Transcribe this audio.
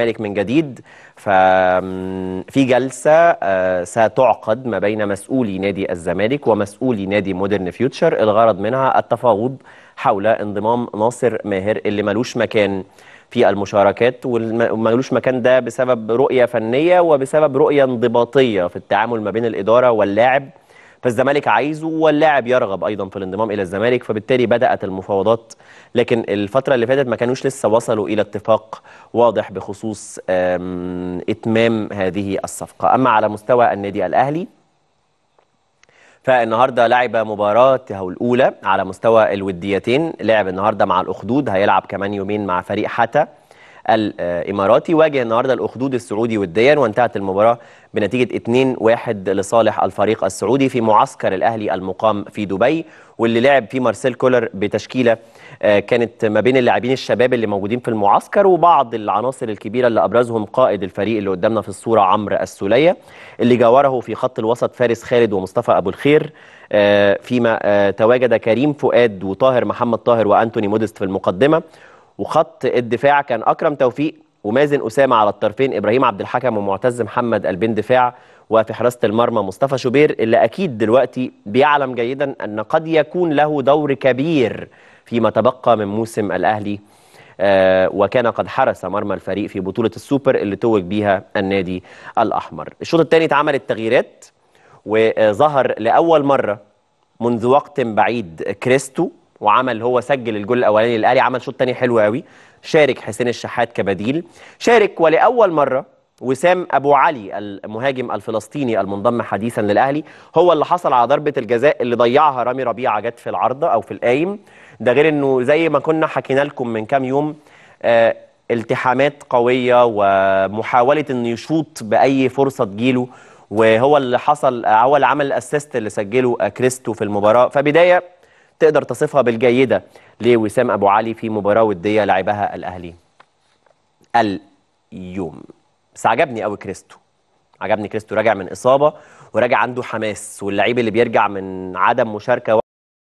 الملك من جديد ففي جلسة آه، ستعقد ما بين مسؤولي نادي الزمالك ومسؤولي نادي مودرن فيوتشر الغرض منها التفاوض حول انضمام ناصر ماهر اللي ملوش مكان في المشاركات وملوش مكان ده بسبب رؤية فنية وبسبب رؤية انضباطية في التعامل ما بين الإدارة واللاعب فالزمالك عايزه واللاعب يرغب ايضا في الانضمام الى الزمالك فبالتالي بدات المفاوضات لكن الفتره اللي فاتت ما كانوش لسه وصلوا الى اتفاق واضح بخصوص اتمام هذه الصفقه اما على مستوى النادي الاهلي فالنهارده لعب مباراته الاولى على مستوى الوديتين لعب النهارده مع الاخدود هيلعب كمان يومين مع فريق حتى الاماراتي واجه النهارده الاخدود السعودي وديا وانتهت المباراه بنتيجه 2-1 لصالح الفريق السعودي في معسكر الاهلي المقام في دبي واللي لعب فيه مارسيل كولر بتشكيله آه، كانت ما بين اللاعبين الشباب اللي موجودين في المعسكر وبعض العناصر الكبيره اللي ابرزهم قائد الفريق اللي قدامنا في الصوره عمرو السوليه اللي جاوره في خط الوسط فارس خالد ومصطفى ابو الخير آه، فيما آه، تواجد كريم فؤاد وطاهر محمد طاهر وانتوني مودست في المقدمه وخط الدفاع كان اكرم توفيق ومازن اسامه على الطرفين ابراهيم عبد الحكم ومعتز محمد البين دفاع وفي حراسه المرمى مصطفى شوبير اللي اكيد دلوقتي بيعلم جيدا ان قد يكون له دور كبير فيما تبقى من موسم الاهلي آه وكان قد حرس مرمى الفريق في بطوله السوبر اللي توج بيها النادي الاحمر. الشوط الثاني اتعملت تغييرات وظهر لاول مره منذ وقت بعيد كريستو وعمل هو سجل الجول الاولاني للاهلي عمل شوط تاني حلو قوي شارك حسين الشحات كبديل شارك ولاول مره وسام ابو علي المهاجم الفلسطيني المنضم حديثا للاهلي هو اللي حصل على ضربه الجزاء اللي ضيعها رامي ربيعه جت في العارضه او في القايم ده غير انه زي ما كنا حكينا لكم من كام يوم آه التحامات قويه ومحاوله انه يشوط باي فرصه تجيله وهو اللي حصل هو اللي عمل الاسيست اللي سجله آه، كريستو في المباراه فبدايه تقدر تصفها بالجيدة لوسام أبو علي في مباراة ودية لعبها الأهلي اليوم بس عجبني قوي كريستو عجبني كريستو راجع من إصابة وراجع عنده حماس واللعيب اللي بيرجع من عدم مشاركة